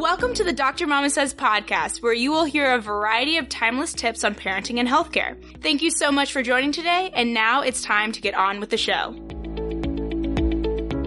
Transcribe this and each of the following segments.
Welcome to the Dr. Mama Says podcast, where you will hear a variety of timeless tips on parenting and healthcare. Thank you so much for joining today, and now it's time to get on with the show.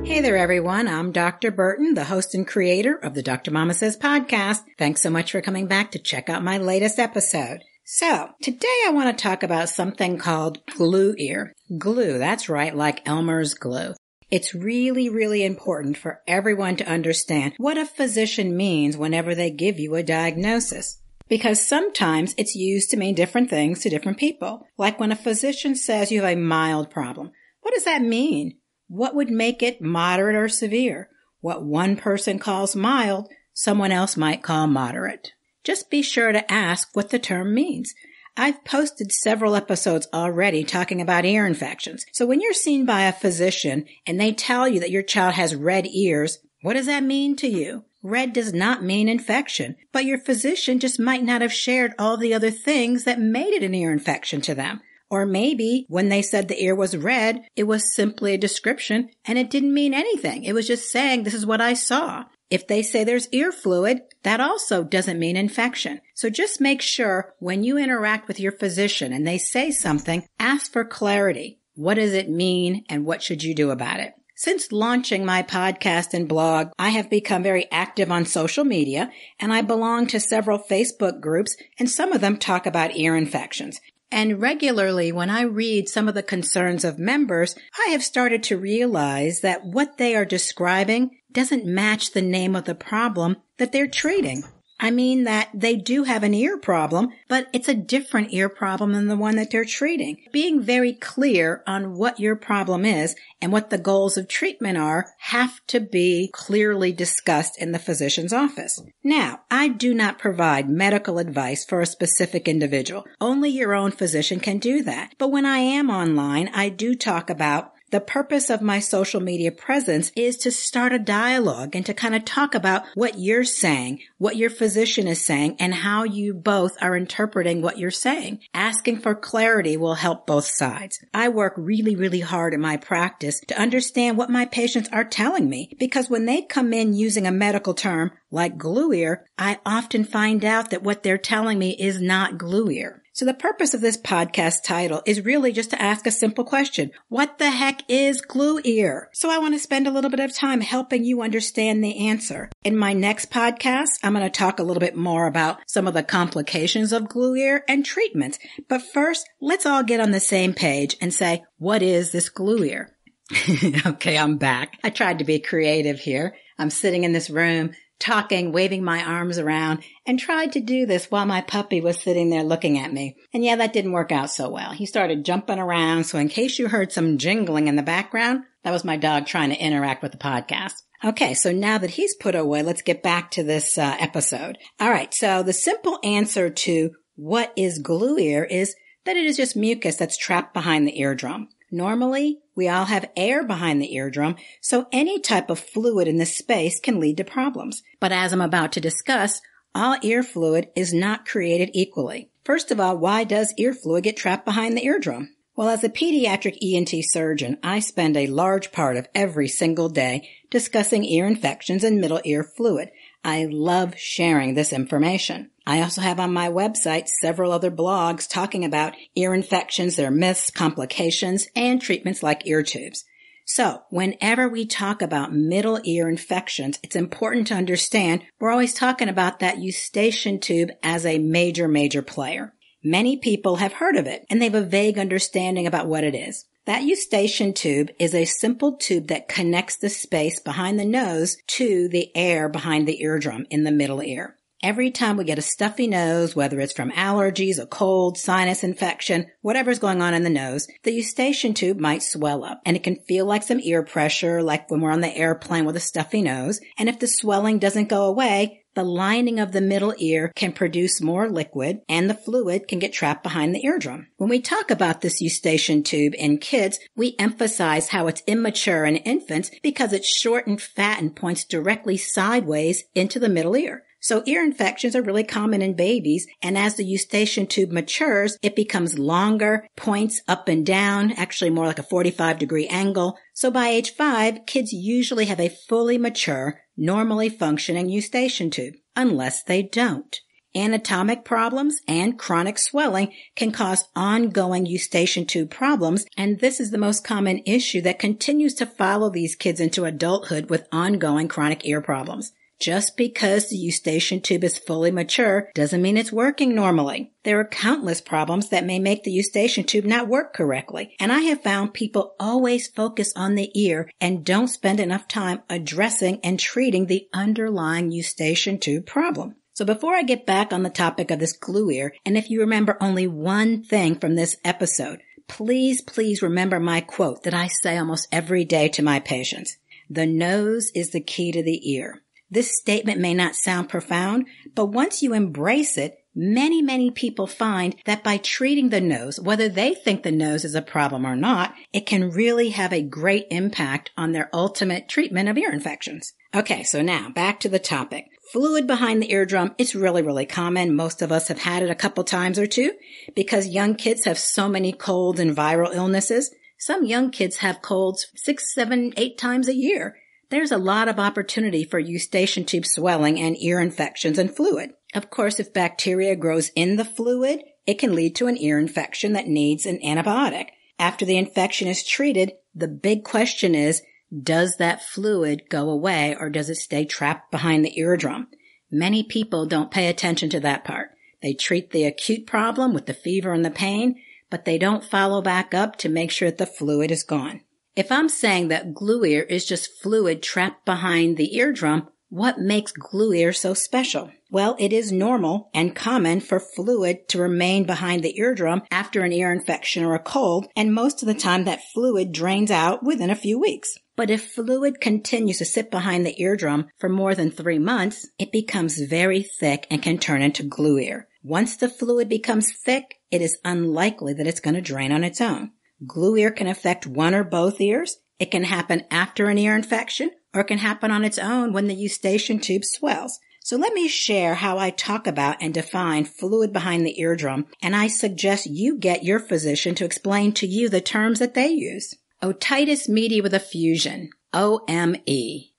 Hey there, everyone. I'm Dr. Burton, the host and creator of the Dr. Mama Says podcast. Thanks so much for coming back to check out my latest episode. So today I want to talk about something called glue ear. Glue, that's right, like Elmer's glue. It's really, really important for everyone to understand what a physician means whenever they give you a diagnosis. Because sometimes it's used to mean different things to different people. Like when a physician says you have a mild problem, what does that mean? What would make it moderate or severe? What one person calls mild, someone else might call moderate. Just be sure to ask what the term means I've posted several episodes already talking about ear infections. So when you're seen by a physician and they tell you that your child has red ears, what does that mean to you? Red does not mean infection, but your physician just might not have shared all the other things that made it an ear infection to them. Or maybe when they said the ear was red, it was simply a description and it didn't mean anything. It was just saying, this is what I saw. If they say there's ear fluid, that also doesn't mean infection. So just make sure when you interact with your physician and they say something, ask for clarity. What does it mean and what should you do about it? Since launching my podcast and blog, I have become very active on social media and I belong to several Facebook groups and some of them talk about ear infections. And regularly when I read some of the concerns of members, I have started to realize that what they are describing doesn't match the name of the problem that they're treating. I mean that they do have an ear problem, but it's a different ear problem than the one that they're treating. Being very clear on what your problem is and what the goals of treatment are have to be clearly discussed in the physician's office. Now, I do not provide medical advice for a specific individual. Only your own physician can do that. But when I am online, I do talk about the purpose of my social media presence is to start a dialogue and to kind of talk about what you're saying, what your physician is saying, and how you both are interpreting what you're saying. Asking for clarity will help both sides. I work really, really hard in my practice to understand what my patients are telling me because when they come in using a medical term like glue ear, I often find out that what they're telling me is not glue ear. So the purpose of this podcast title is really just to ask a simple question. What the heck is glue ear? So I want to spend a little bit of time helping you understand the answer. In my next podcast, I'm going to talk a little bit more about some of the complications of glue ear and treatments. But first, let's all get on the same page and say, what is this glue ear? okay, I'm back. I tried to be creative here. I'm sitting in this room talking, waving my arms around, and tried to do this while my puppy was sitting there looking at me. And yeah, that didn't work out so well. He started jumping around, so in case you heard some jingling in the background, that was my dog trying to interact with the podcast. Okay, so now that he's put away, let's get back to this uh, episode. All right, so the simple answer to what is glue ear is that it is just mucus that's trapped behind the eardrum. Normally, we all have air behind the eardrum, so any type of fluid in this space can lead to problems. But as I'm about to discuss, all ear fluid is not created equally. First of all, why does ear fluid get trapped behind the eardrum? Well, as a pediatric ENT surgeon, I spend a large part of every single day discussing ear infections and middle ear fluid I love sharing this information. I also have on my website several other blogs talking about ear infections, their myths, complications, and treatments like ear tubes. So whenever we talk about middle ear infections, it's important to understand we're always talking about that eustachian tube as a major, major player. Many people have heard of it and they have a vague understanding about what it is. That eustachian tube is a simple tube that connects the space behind the nose to the air behind the eardrum in the middle ear. Every time we get a stuffy nose, whether it's from allergies, a cold, sinus infection, whatever's going on in the nose, the eustachian tube might swell up and it can feel like some ear pressure, like when we're on the airplane with a stuffy nose. And if the swelling doesn't go away, the lining of the middle ear can produce more liquid and the fluid can get trapped behind the eardrum. When we talk about this eustachian tube in kids, we emphasize how it's immature in infants because it's short and fat and points directly sideways into the middle ear. So ear infections are really common in babies. And as the eustachian tube matures, it becomes longer, points up and down, actually more like a 45 degree angle. So by age five, kids usually have a fully mature, normally functioning eustachian tube, unless they don't. Anatomic problems and chronic swelling can cause ongoing eustachian tube problems, and this is the most common issue that continues to follow these kids into adulthood with ongoing chronic ear problems. Just because the eustachian tube is fully mature doesn't mean it's working normally. There are countless problems that may make the eustachian tube not work correctly, and I have found people always focus on the ear and don't spend enough time addressing and treating the underlying eustachian tube problem. So before I get back on the topic of this glue ear, and if you remember only one thing from this episode, please, please remember my quote that I say almost every day to my patients. The nose is the key to the ear. This statement may not sound profound, but once you embrace it, Many, many people find that by treating the nose, whether they think the nose is a problem or not, it can really have a great impact on their ultimate treatment of ear infections. Okay, so now back to the topic. Fluid behind the eardrum, it's really, really common. Most of us have had it a couple times or two because young kids have so many colds and viral illnesses. Some young kids have colds six, seven, eight times a year. There's a lot of opportunity for eustachian tube swelling and ear infections and fluid. Of course, if bacteria grows in the fluid, it can lead to an ear infection that needs an antibiotic. After the infection is treated, the big question is, does that fluid go away or does it stay trapped behind the eardrum? Many people don't pay attention to that part. They treat the acute problem with the fever and the pain, but they don't follow back up to make sure that the fluid is gone. If I'm saying that glue ear is just fluid trapped behind the eardrum, what makes glue ear so special? Well, it is normal and common for fluid to remain behind the eardrum after an ear infection or a cold, and most of the time that fluid drains out within a few weeks. But if fluid continues to sit behind the eardrum for more than three months, it becomes very thick and can turn into glue ear. Once the fluid becomes thick, it is unlikely that it's going to drain on its own. Glue ear can affect one or both ears. It can happen after an ear infection or it can happen on its own when the eustachian tube swells. So let me share how I talk about and define fluid behind the eardrum, and I suggest you get your physician to explain to you the terms that they use. Otitis media with effusion. OME.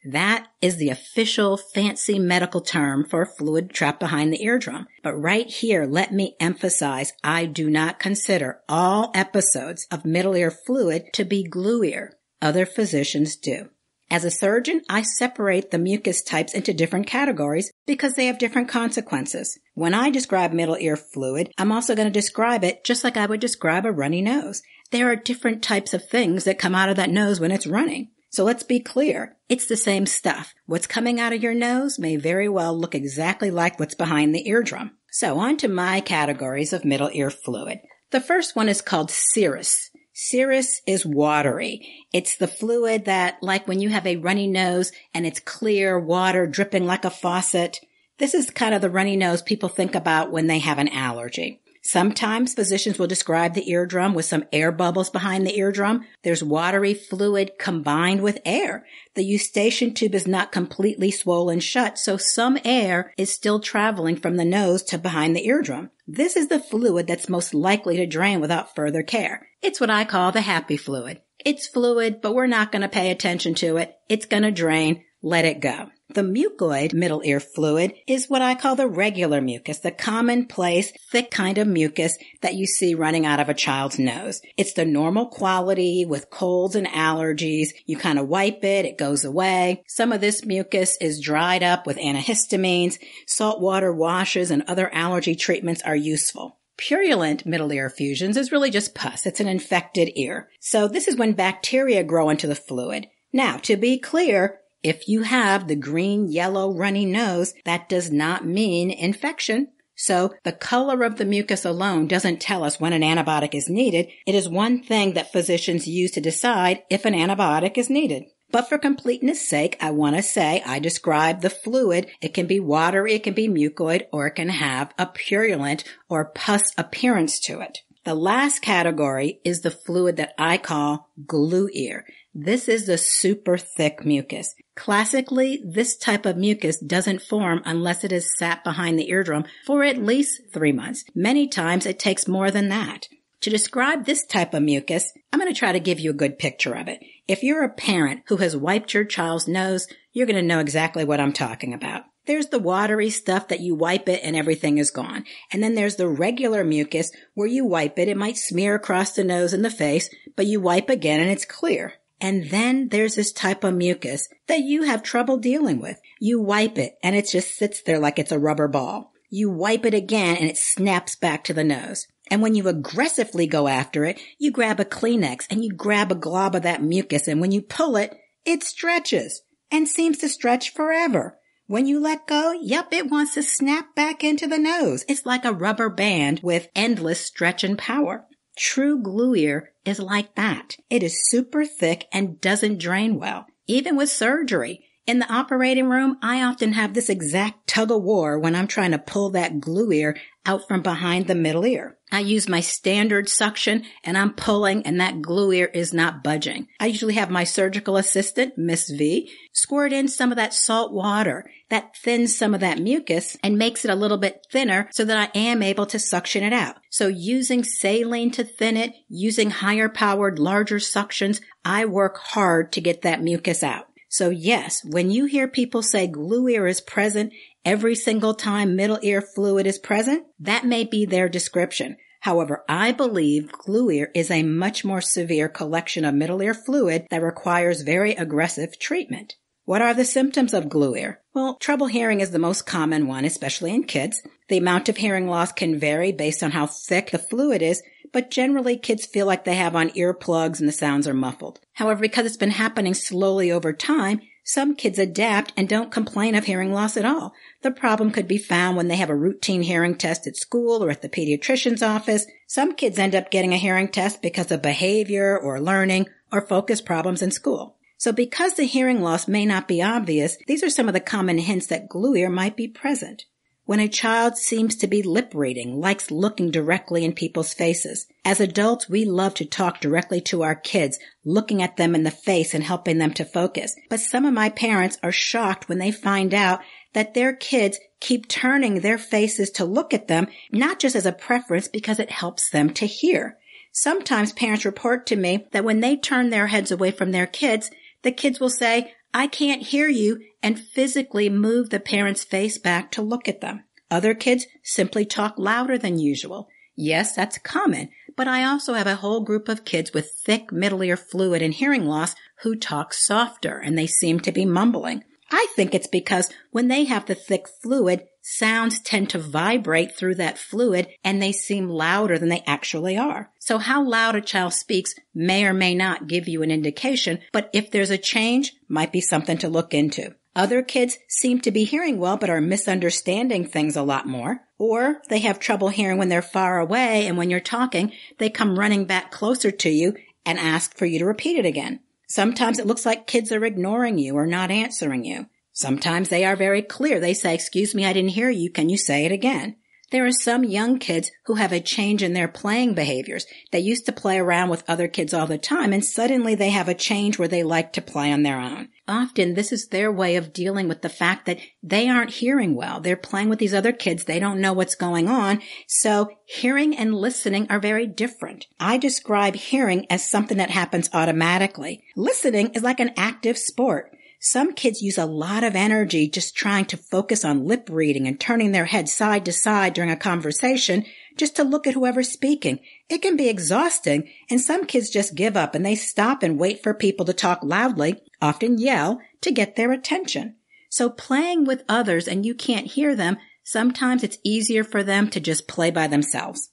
That is the official fancy medical term for fluid trapped behind the eardrum. But right here, let me emphasize I do not consider all episodes of middle ear fluid to be glue ear. Other physicians do. As a surgeon, I separate the mucus types into different categories because they have different consequences. When I describe middle ear fluid, I'm also going to describe it just like I would describe a runny nose. There are different types of things that come out of that nose when it's running. So let's be clear. It's the same stuff. What's coming out of your nose may very well look exactly like what's behind the eardrum. So on to my categories of middle ear fluid. The first one is called serous. Serous is watery. It's the fluid that, like when you have a runny nose and it's clear water dripping like a faucet, this is kind of the runny nose people think about when they have an allergy. Sometimes physicians will describe the eardrum with some air bubbles behind the eardrum. There's watery fluid combined with air. The eustachian tube is not completely swollen shut, so some air is still traveling from the nose to behind the eardrum. This is the fluid that's most likely to drain without further care. It's what I call the happy fluid. It's fluid, but we're not going to pay attention to it. It's going to drain. Let it go. The mucoid middle ear fluid is what I call the regular mucus, the commonplace thick kind of mucus that you see running out of a child's nose. It's the normal quality with colds and allergies. You kind of wipe it, it goes away. Some of this mucus is dried up with antihistamines. Salt water washes and other allergy treatments are useful. Purulent middle ear fusions is really just pus. It's an infected ear. So this is when bacteria grow into the fluid. Now, to be clear, if you have the green, yellow, runny nose, that does not mean infection. So the color of the mucus alone doesn't tell us when an antibiotic is needed. It is one thing that physicians use to decide if an antibiotic is needed. But for completeness sake, I want to say I describe the fluid. It can be watery, it can be mucoid, or it can have a purulent or pus appearance to it. The last category is the fluid that I call glue ear. This is the super thick mucus. Classically, this type of mucus doesn't form unless it is sat behind the eardrum for at least three months. Many times it takes more than that. To describe this type of mucus, I'm going to try to give you a good picture of it. If you're a parent who has wiped your child's nose, you're going to know exactly what I'm talking about. There's the watery stuff that you wipe it and everything is gone. And then there's the regular mucus where you wipe it, it might smear across the nose and the face, but you wipe again and it's clear. And then there's this type of mucus that you have trouble dealing with. You wipe it and it just sits there like it's a rubber ball. You wipe it again and it snaps back to the nose. And when you aggressively go after it, you grab a Kleenex and you grab a glob of that mucus. And when you pull it, it stretches and seems to stretch forever. When you let go, yep, it wants to snap back into the nose. It's like a rubber band with endless stretch and power. True glue ear is like that. It is super thick and doesn't drain well, even with surgery. In the operating room, I often have this exact tug of war when I'm trying to pull that glue ear out from behind the middle ear. I use my standard suction and I'm pulling and that glue ear is not budging. I usually have my surgical assistant, Miss V, squirt in some of that salt water that thins some of that mucus and makes it a little bit thinner so that I am able to suction it out. So using saline to thin it, using higher powered, larger suctions, I work hard to get that mucus out. So yes, when you hear people say glue ear is present every single time middle ear fluid is present, that may be their description. However, I believe glue ear is a much more severe collection of middle ear fluid that requires very aggressive treatment. What are the symptoms of glue ear? Well, trouble hearing is the most common one, especially in kids. The amount of hearing loss can vary based on how thick the fluid is, but generally kids feel like they have on earplugs and the sounds are muffled. However, because it's been happening slowly over time, some kids adapt and don't complain of hearing loss at all. The problem could be found when they have a routine hearing test at school or at the pediatrician's office. Some kids end up getting a hearing test because of behavior or learning or focus problems in school. So because the hearing loss may not be obvious, these are some of the common hints that glue ear might be present when a child seems to be lip reading, likes looking directly in people's faces. As adults, we love to talk directly to our kids, looking at them in the face and helping them to focus. But some of my parents are shocked when they find out that their kids keep turning their faces to look at them, not just as a preference because it helps them to hear. Sometimes parents report to me that when they turn their heads away from their kids, the kids will say, I can't hear you, and physically move the parent's face back to look at them. Other kids simply talk louder than usual. Yes, that's common, but I also have a whole group of kids with thick middle ear fluid and hearing loss who talk softer and they seem to be mumbling. I think it's because when they have the thick fluid, sounds tend to vibrate through that fluid and they seem louder than they actually are. So how loud a child speaks may or may not give you an indication, but if there's a change, might be something to look into. Other kids seem to be hearing well but are misunderstanding things a lot more. Or they have trouble hearing when they're far away and when you're talking, they come running back closer to you and ask for you to repeat it again. Sometimes it looks like kids are ignoring you or not answering you. Sometimes they are very clear. They say, excuse me, I didn't hear you. Can you say it again? There are some young kids who have a change in their playing behaviors. They used to play around with other kids all the time and suddenly they have a change where they like to play on their own often this is their way of dealing with the fact that they aren't hearing well. They're playing with these other kids. They don't know what's going on. So hearing and listening are very different. I describe hearing as something that happens automatically. Listening is like an active sport. Some kids use a lot of energy just trying to focus on lip reading and turning their head side to side during a conversation just to look at whoever's speaking. It can be exhausting and some kids just give up and they stop and wait for people to talk loudly, often yell, to get their attention. So playing with others and you can't hear them, sometimes it's easier for them to just play by themselves.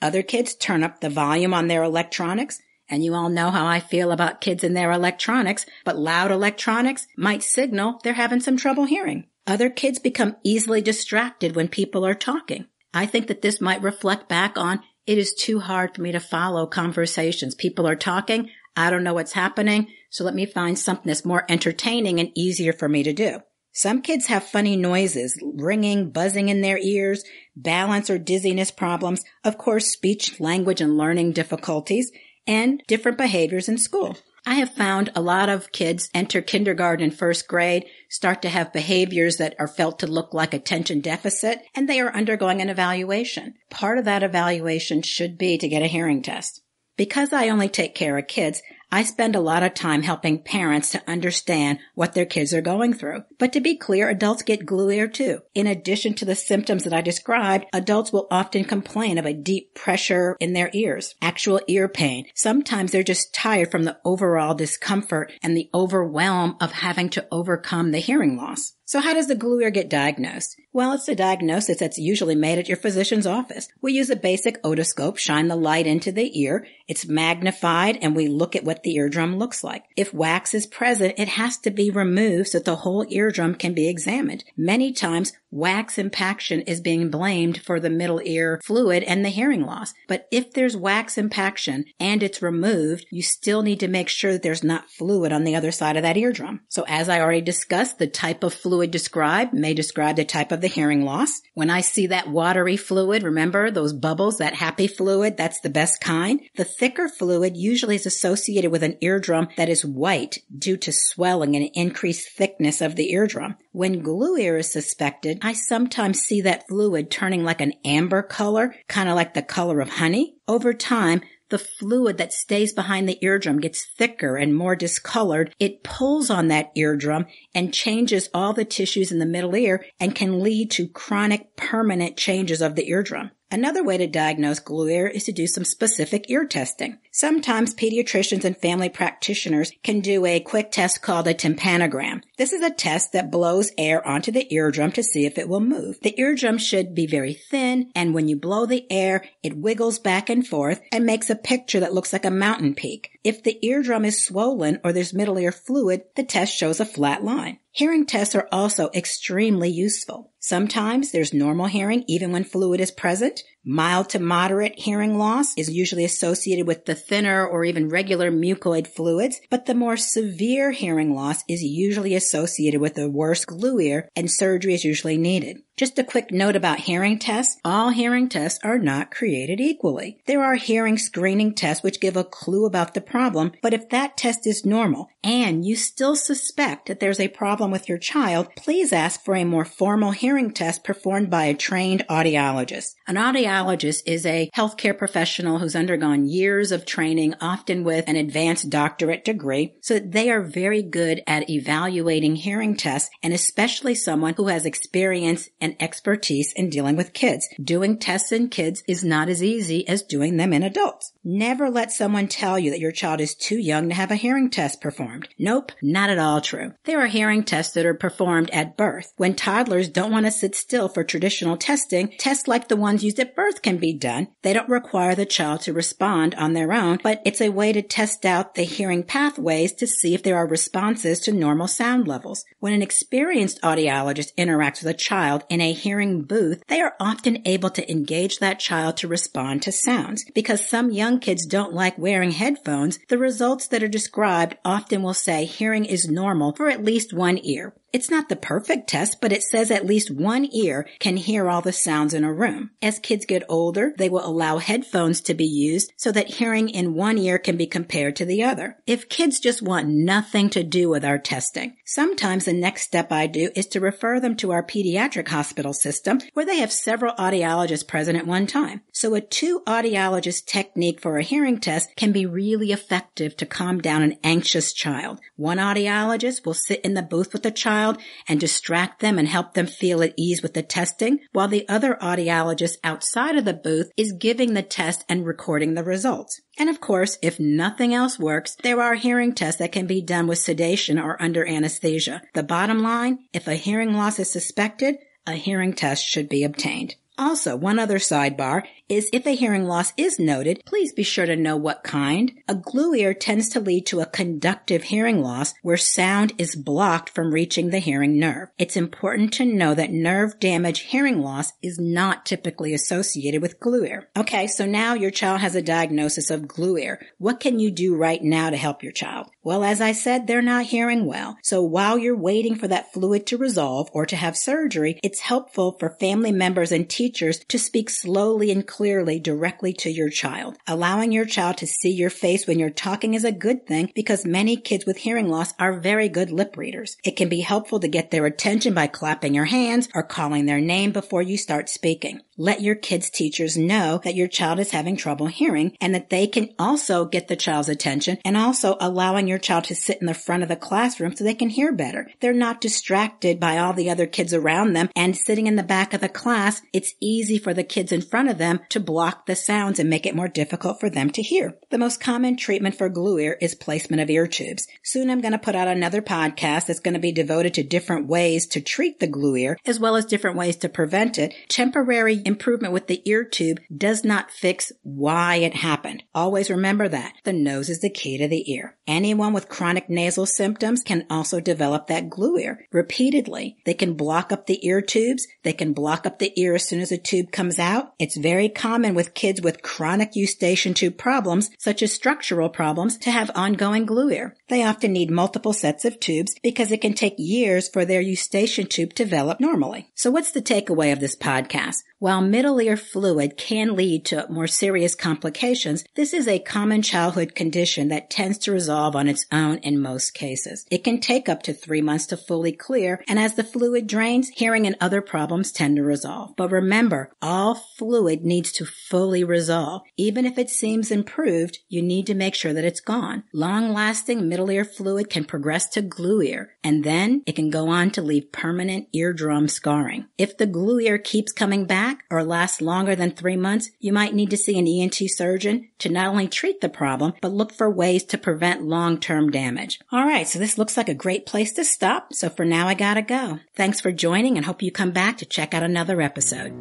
Other kids turn up the volume on their electronics and you all know how I feel about kids and their electronics, but loud electronics might signal they're having some trouble hearing. Other kids become easily distracted when people are talking. I think that this might reflect back on it is too hard for me to follow conversations. People are talking. I don't know what's happening. So let me find something that's more entertaining and easier for me to do. Some kids have funny noises, ringing, buzzing in their ears, balance or dizziness problems, of course, speech, language, and learning difficulties and different behaviors in school. I have found a lot of kids enter kindergarten and first grade, start to have behaviors that are felt to look like attention deficit, and they are undergoing an evaluation. Part of that evaluation should be to get a hearing test. Because I only take care of kids, I spend a lot of time helping parents to understand what their kids are going through. But to be clear, adults get gluer too. In addition to the symptoms that I described, adults will often complain of a deep pressure in their ears, actual ear pain. Sometimes they're just tired from the overall discomfort and the overwhelm of having to overcome the hearing loss. So how does the gluer get diagnosed? Well, it's a diagnosis that's usually made at your physician's office. We use a basic otoscope, shine the light into the ear. It's magnified and we look at what the eardrum looks like. If wax is present, it has to be removed so that the whole eardrum can be examined. Many times Wax impaction is being blamed for the middle ear fluid and the hearing loss. But if there's wax impaction and it's removed, you still need to make sure that there's not fluid on the other side of that eardrum. So as I already discussed, the type of fluid described may describe the type of the hearing loss. When I see that watery fluid, remember those bubbles, that happy fluid, that's the best kind. The thicker fluid usually is associated with an eardrum that is white due to swelling and increased thickness of the eardrum. When glue ear is suspected, I sometimes see that fluid turning like an amber color, kind of like the color of honey. Over time, the fluid that stays behind the eardrum gets thicker and more discolored. It pulls on that eardrum and changes all the tissues in the middle ear and can lead to chronic permanent changes of the eardrum. Another way to diagnose ear is to do some specific ear testing. Sometimes pediatricians and family practitioners can do a quick test called a tympanogram. This is a test that blows air onto the eardrum to see if it will move. The eardrum should be very thin, and when you blow the air, it wiggles back and forth and makes a picture that looks like a mountain peak. If the eardrum is swollen or there's middle ear fluid, the test shows a flat line. Hearing tests are also extremely useful. Sometimes there's normal hearing even when fluid is present. Mild to moderate hearing loss is usually associated with the thinner or even regular mucoid fluids, but the more severe hearing loss is usually associated with a worse glue ear and surgery is usually needed. Just a quick note about hearing tests. All hearing tests are not created equally. There are hearing screening tests which give a clue about the problem, but if that test is normal and you still suspect that there's a problem problem with your child, please ask for a more formal hearing test performed by a trained audiologist. An audiologist is a healthcare professional who's undergone years of training, often with an advanced doctorate degree, so that they are very good at evaluating hearing tests and especially someone who has experience and expertise in dealing with kids. Doing tests in kids is not as easy as doing them in adults. Never let someone tell you that your child is too young to have a hearing test performed. Nope, not at all true. There are hearing tests tests that are performed at birth. When toddlers don't want to sit still for traditional testing, tests like the ones used at birth can be done. They don't require the child to respond on their own, but it's a way to test out the hearing pathways to see if there are responses to normal sound levels. When an experienced audiologist interacts with a child in a hearing booth, they are often able to engage that child to respond to sounds. Because some young kids don't like wearing headphones, the results that are described often will say hearing is normal for at least one one ear. It's not the perfect test, but it says at least one ear can hear all the sounds in a room. As kids get older, they will allow headphones to be used so that hearing in one ear can be compared to the other. If kids just want nothing to do with our testing, sometimes the next step I do is to refer them to our pediatric hospital system where they have several audiologists present at one time. So a two audiologist technique for a hearing test can be really effective to calm down an anxious child. One audiologist will sit in the booth with the child child and distract them and help them feel at ease with the testing while the other audiologist outside of the booth is giving the test and recording the results. And of course, if nothing else works, there are hearing tests that can be done with sedation or under anesthesia. The bottom line, if a hearing loss is suspected, a hearing test should be obtained. Also, one other sidebar is if a hearing loss is noted, please be sure to know what kind. A glue ear tends to lead to a conductive hearing loss where sound is blocked from reaching the hearing nerve. It's important to know that nerve damage hearing loss is not typically associated with glue ear. Okay, so now your child has a diagnosis of glue ear. What can you do right now to help your child? Well, as I said, they're not hearing well. So while you're waiting for that fluid to resolve or to have surgery, it's helpful for family members and teachers teachers to speak slowly and clearly directly to your child. Allowing your child to see your face when you're talking is a good thing because many kids with hearing loss are very good lip readers. It can be helpful to get their attention by clapping your hands or calling their name before you start speaking. Let your kids' teachers know that your child is having trouble hearing and that they can also get the child's attention and also allowing your child to sit in the front of the classroom so they can hear better. They're not distracted by all the other kids around them and sitting in the back of the class, it's easy for the kids in front of them to block the sounds and make it more difficult for them to hear. The most common treatment for glue ear is placement of ear tubes. Soon I'm going to put out another podcast that's going to be devoted to different ways to treat the glue ear as well as different ways to prevent it. Temporary improvement with the ear tube does not fix why it happened. Always remember that. The nose is the key to the ear. Anyone with chronic nasal symptoms can also develop that glue ear repeatedly. They can block up the ear tubes. They can block up the ear as soon as a tube comes out. It's very common with kids with chronic eustachian tube problems, such as structural problems, to have ongoing glue ear. They often need multiple sets of tubes because it can take years for their eustachian tube to develop normally. So what's the takeaway of this podcast? Well, while middle ear fluid can lead to more serious complications, this is a common childhood condition that tends to resolve on its own in most cases. It can take up to three months to fully clear, and as the fluid drains, hearing and other problems tend to resolve. But remember, all fluid needs to fully resolve. Even if it seems improved, you need to make sure that it's gone. Long-lasting middle ear fluid can progress to glue ear, and then it can go on to leave permanent eardrum scarring. If the glue ear keeps coming back, or lasts longer than three months, you might need to see an ENT surgeon to not only treat the problem, but look for ways to prevent long-term damage. All right. So this looks like a great place to stop. So for now, I gotta go. Thanks for joining and hope you come back to check out another episode.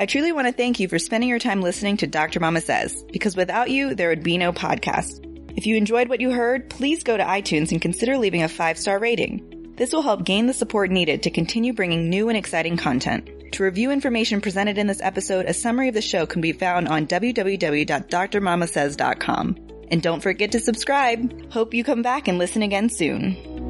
I truly want to thank you for spending your time listening to Dr. Mama Says, because without you, there would be no podcast. If you enjoyed what you heard, please go to iTunes and consider leaving a five star rating. This will help gain the support needed to continue bringing new and exciting content. To review information presented in this episode, a summary of the show can be found on www.drmamasays.com. And don't forget to subscribe. Hope you come back and listen again soon.